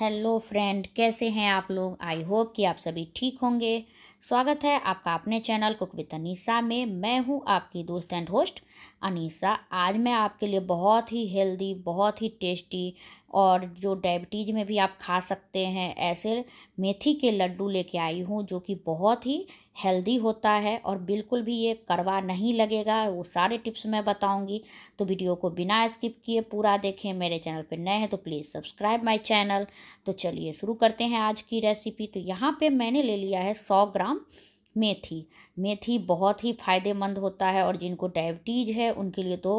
hello friend कैसे हैं आप लोग आई होप कि आप सभी ठीक होंगे स्वागत है आपका अपने चैनल कुक विद अनीसा में मैं हूं आपकी दोस्त एंड होस्ट अनीसा आज मैं आपके लिए बहुत ही हेल्दी बहुत ही टेस्टी और जो डायबिटीज़ में भी आप खा सकते हैं ऐसे मेथी के लड्डू लेके आई हूँ जो कि बहुत ही हेल्दी होता है और बिल्कुल भी ये कड़वा नहीं लगेगा वो सारे टिप्स मैं बताऊँगी तो वीडियो को बिना स्किप किए पूरा देखें मेरे चैनल पर नए हैं तो प्लीज़ सब्सक्राइब माई चैनल तो चलिए शुरू करते हैं आज की रेसिपी तो यहाँ पर मैंने ले लिया है सौ ग्राम नाम मेथी मेथी बहुत ही फायदेमंद होता है और जिनको डायबिटीज है उनके लिए तो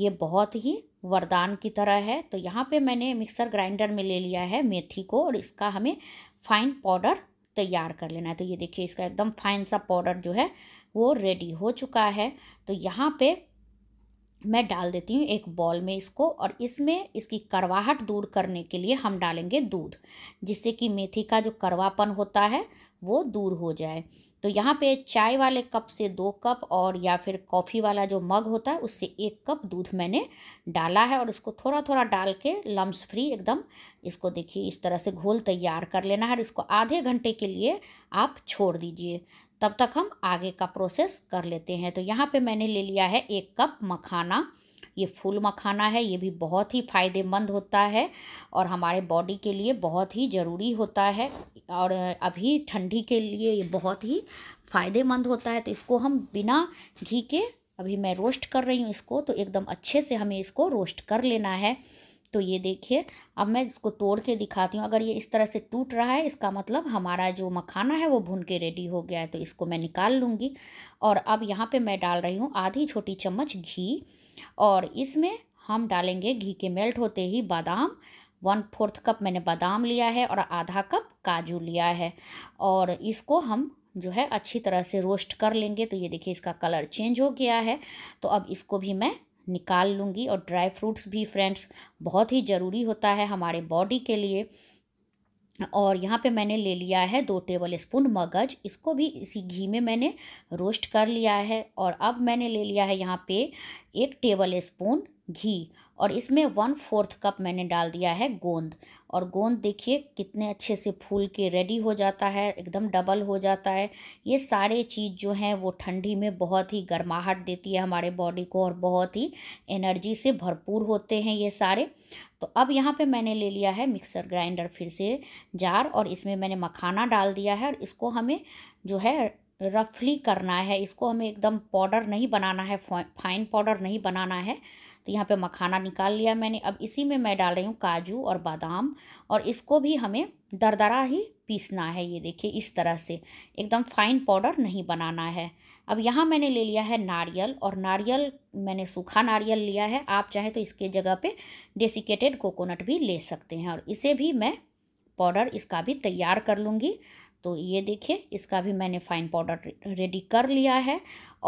ये बहुत ही वरदान की तरह है तो यहाँ पे मैंने मिक्सर ग्राइंडर में ले लिया है मेथी को और इसका हमें फाइन पाउडर तैयार कर लेना है तो ये देखिए इसका एकदम फाइन सा पाउडर जो है वो रेडी हो चुका है तो यहाँ पे मैं डाल देती हूँ एक बॉल में इसको और इसमें इसकी करवाहट दूर करने के लिए हम डालेंगे दूध जिससे कि मेथी का जो करवापन होता है वो दूर हो जाए तो यहाँ पे चाय वाले कप से दो कप और या फिर कॉफ़ी वाला जो मग होता है उससे एक कप दूध मैंने डाला है और इसको थोड़ा थोड़ा डाल के लम्स फ्री एकदम इसको देखिए इस तरह से घोल तैयार कर लेना है और इसको आधे घंटे के लिए आप छोड़ दीजिए तब तक हम आगे का प्रोसेस कर लेते हैं तो यहाँ पे मैंने ले लिया है एक कप मखाना ये फुल मखाना है ये भी बहुत ही फ़ायदेमंद होता है और हमारे बॉडी के लिए बहुत ही ज़रूरी होता है और अभी ठंडी के लिए ये बहुत ही फ़ायदेमंद होता है तो इसको हम बिना घी के अभी मैं रोस्ट कर रही हूँ इसको तो एकदम अच्छे से हमें इसको रोस्ट कर लेना है तो ये देखिए अब मैं इसको तोड़ के दिखाती हूँ अगर ये इस तरह से टूट रहा है इसका मतलब हमारा जो मखाना है वो भुन के रेडी हो गया है तो इसको मैं निकाल लूँगी और अब यहाँ पे मैं डाल रही हूँ आधी छोटी चम्मच घी और इसमें हम डालेंगे घी के मेल्ट होते ही बादाम वन फोर्थ कप मैंने बादाम लिया है और आधा कप काजू लिया है और इसको हम जो है अच्छी तरह से रोस्ट कर लेंगे तो ये देखिए इसका कलर चेंज हो गया है तो अब इसको भी मैं निकाल लूँगी और ड्राई फ्रूट्स भी फ्रेंड्स बहुत ही ज़रूरी होता है हमारे बॉडी के लिए और यहाँ पे मैंने ले लिया है दो टेबल स्पून मगज इसको भी इसी घी में मैंने रोस्ट कर लिया है और अब मैंने ले लिया है यहाँ पे एक टेबल स्पून घी और इसमें वन फोर्थ कप मैंने डाल दिया है गोंद और गोंद देखिए कितने अच्छे से फूल के रेडी हो जाता है एकदम डबल हो जाता है ये सारे चीज़ जो हैं वो ठंडी में बहुत ही गर्माहट देती है हमारे बॉडी को और बहुत ही एनर्जी से भरपूर होते हैं ये सारे तो अब यहाँ पे मैंने ले लिया है मिक्सर ग्राइंडर फिर से जार और इसमें मैंने मखाना डाल दिया है और इसको हमें जो है रफली करना है इसको हमें एकदम पाउडर नहीं बनाना है फाइन पाउडर नहीं बनाना है तो यहाँ पे मखाना निकाल लिया मैंने अब इसी में मैं डाल रही हूँ काजू और बादाम और इसको भी हमें दरदरा ही पीसना है ये देखिए इस तरह से एकदम फाइन पाउडर नहीं बनाना है अब यहाँ मैंने ले लिया है नारियल और नारियल मैंने सूखा नारियल लिया है आप चाहे तो इसके जगह पे डेसिकेटेड कोकोनट भी ले सकते हैं और इसे भी मैं पाउडर इसका भी तैयार कर लूँगी तो ये देखिए इसका भी मैंने फाइन पाउडर रेडी कर लिया है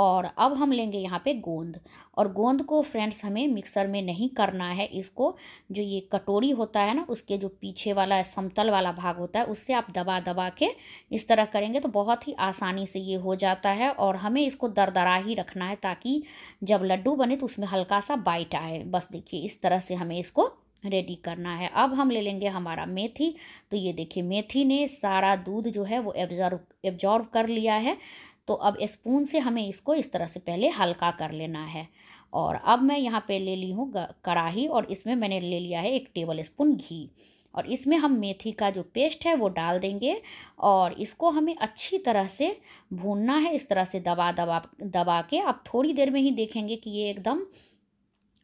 और अब हम लेंगे यहाँ पे गोंद और गोंद को फ्रेंड्स हमें मिक्सर में नहीं करना है इसको जो ये कटोरी होता है ना उसके जो पीछे वाला समतल वाला भाग होता है उससे आप दबा दबा के इस तरह करेंगे तो बहुत ही आसानी से ये हो जाता है और हमें इसको दरदरा ही रखना है ताकि जब लड्डू बने तो उसमें हल्का सा बाइट आए बस देखिए इस तरह से हमें इसको रेडी करना है अब हम ले लेंगे हमारा मेथी तो ये देखिए मेथी ने सारा दूध जो है वो एब्जॉर्व एब्जॉर्व कर लिया है तो अब स्पून से हमें इसको इस तरह से पहले हल्का कर लेना है और अब मैं यहाँ पे ले ली हूँ कढ़ाही और इसमें मैंने ले लिया है एक टेबल स्पून घी और इसमें हम मेथी का जो पेस्ट है वो डाल देंगे और इसको हमें अच्छी तरह से भूनना है इस तरह से दबा दबा दबा के आप थोड़ी देर में ही देखेंगे कि ये एकदम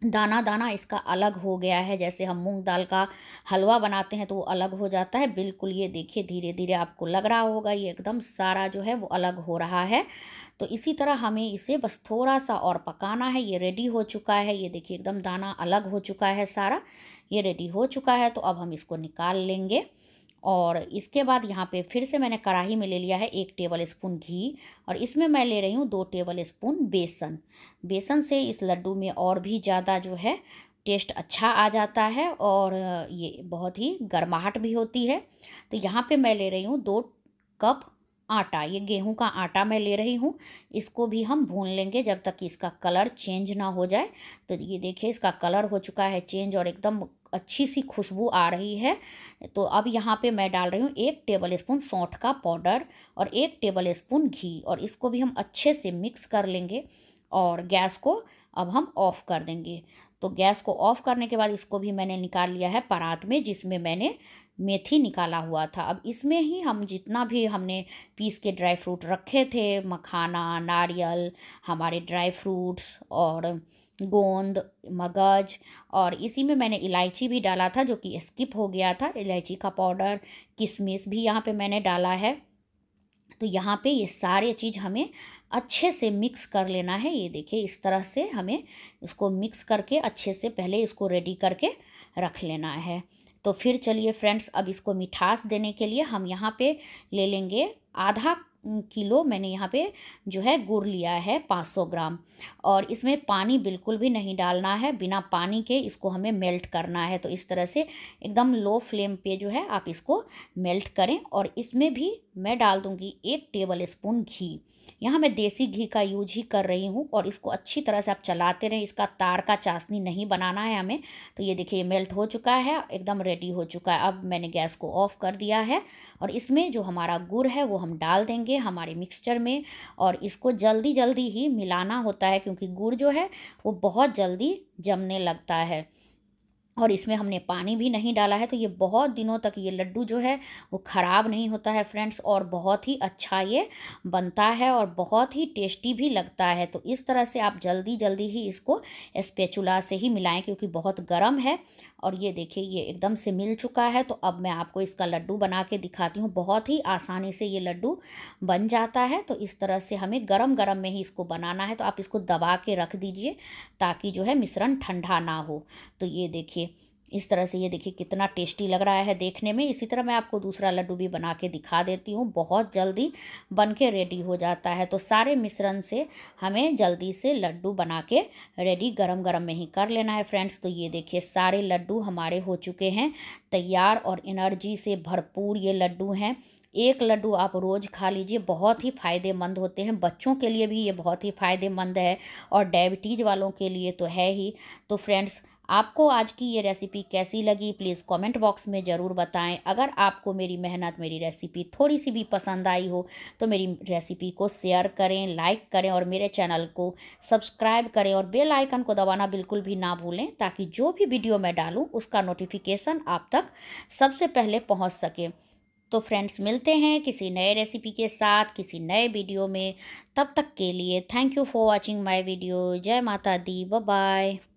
दाना दाना इसका अलग हो गया है जैसे हम मूंग दाल का हलवा बनाते हैं तो वो अलग हो जाता है बिल्कुल ये देखिए धीरे धीरे आपको लग रहा होगा ये एकदम सारा जो है वो अलग हो रहा है तो इसी तरह हमें इसे बस थोड़ा सा और पकाना है ये रेडी हो चुका है ये देखिए एकदम दाना अलग हो चुका है सारा ये रेडी हो चुका है तो अब हम इसको निकाल लेंगे और इसके बाद यहाँ पे फिर से मैंने कढ़ाई में ले लिया है एक टेबल स्पून घी और इसमें मैं ले रही हूँ दो टेबल स्पून बेसन बेसन से इस लड्डू में और भी ज़्यादा जो है टेस्ट अच्छा आ जाता है और ये बहुत ही गर्माहट भी होती है तो यहाँ पे मैं ले रही हूँ दो कप आटा ये गेहूं का आटा मैं ले रही हूँ इसको भी हम भून लेंगे जब तक इसका कलर चेंज ना हो जाए तो ये देखिए इसका कलर हो चुका है चेंज और एकदम अच्छी सी खुशबू आ रही है तो अब यहाँ पे मैं डाल रही हूँ एक टेबल स्पून सौंठ का पाउडर और एक टेबल स्पून घी और इसको भी हम अच्छे से मिक्स कर लेंगे और गैस को अब हम ऑफ़ कर देंगे तो गैस को ऑफ़ करने के बाद इसको भी मैंने निकाल लिया है परात में जिसमें मैंने मेथी निकाला हुआ था अब इसमें ही हम जितना भी हमने पीस के ड्राई फ्रूट रखे थे मखाना नारियल हमारे ड्राई फ्रूट्स और गोंद मगज और इसी में मैंने इलायची भी डाला था जो कि स्किप हो गया था इलायची का पाउडर किशमिश भी यहाँ पे मैंने डाला है तो यहाँ पे ये सारे चीज़ हमें अच्छे से मिक्स कर लेना है ये देखिए इस तरह से हमें इसको मिक्स करके अच्छे से पहले इसको रेडी करके रख लेना है तो फिर चलिए फ्रेंड्स अब इसको मिठास देने के लिए हम यहाँ पे ले लेंगे आधा किलो मैंने यहाँ पे जो है गुड़ लिया है 500 ग्राम और इसमें पानी बिल्कुल भी नहीं डालना है बिना पानी के इसको हमें मेल्ट करना है तो इस तरह से एकदम लो फ्लेम पे जो है आप इसको मेल्ट करें और इसमें भी मैं डाल दूँगी एक टेबल स्पून घी यहाँ मैं देसी घी का यूज ही कर रही हूँ और इसको अच्छी तरह से आप चलाते रहें इसका तार का चाशनी नहीं बनाना है हमें तो ये देखिए मेल्ट हो चुका है एकदम रेडी हो चुका है अब मैंने गैस को ऑफ कर दिया है और इसमें जो हमारा गुड़ है वो हम डाल देंगे डालेंगे हमारे मिक्सचर में और इसको जल्दी जल्दी ही मिलाना होता है क्योंकि गुड़ जो है वो बहुत जल्दी जमने लगता है और इसमें हमने पानी भी नहीं डाला है तो ये बहुत दिनों तक ये लड्डू जो है वो ख़राब नहीं होता है फ्रेंड्स और बहुत ही अच्छा ये बनता है और बहुत ही टेस्टी भी लगता है तो इस तरह से आप जल्दी जल्दी ही इसको स्पेचुला से ही मिलाएं क्योंकि बहुत गर्म है और ये देखिए ये एकदम से मिल चुका है तो अब मैं आपको इसका लड्डू बना के दिखाती हूँ बहुत ही आसानी से ये लड्डू बन जाता है तो इस तरह से हमें गरम गरम में ही इसको बनाना है तो आप इसको दबा के रख दीजिए ताकि जो है मिश्रण ठंडा ना हो तो ये देखिए इस तरह से ये देखिए कितना टेस्टी लग रहा है देखने में इसी तरह मैं आपको दूसरा लड्डू भी बना के दिखा देती हूँ बहुत जल्दी बन के रेडी हो जाता है तो सारे मिश्रण से हमें जल्दी से लड्डू बना के रेडी गरम गरम में ही कर लेना है फ्रेंड्स तो ये देखिए सारे लड्डू हमारे हो चुके हैं तैयार और एनर्जी से भरपूर ये लड्डू हैं एक लड्डू आप रोज़ खा लीजिए बहुत ही फ़ायदेमंद होते हैं बच्चों के लिए भी ये बहुत ही फ़ायदेमंद है और डायबिटीज़ वालों के लिए तो है ही तो फ्रेंड्स आपको आज की ये रेसिपी कैसी लगी प्लीज़ कमेंट बॉक्स में ज़रूर बताएं अगर आपको मेरी मेहनत मेरी रेसिपी थोड़ी सी भी पसंद आई हो तो मेरी रेसिपी को शेयर करें लाइक करें और मेरे चैनल को सब्सक्राइब करें और बेल आइकन को दबाना बिल्कुल भी ना भूलें ताकि जो भी वीडियो मैं डालूँ उसका नोटिफिकेशन आप तक सबसे पहले पहुँच सके तो फ्रेंड्स मिलते हैं किसी नए रेसिपी के साथ किसी नए वीडियो में तब तक के लिए thank you for watching my video Jai Mata the bye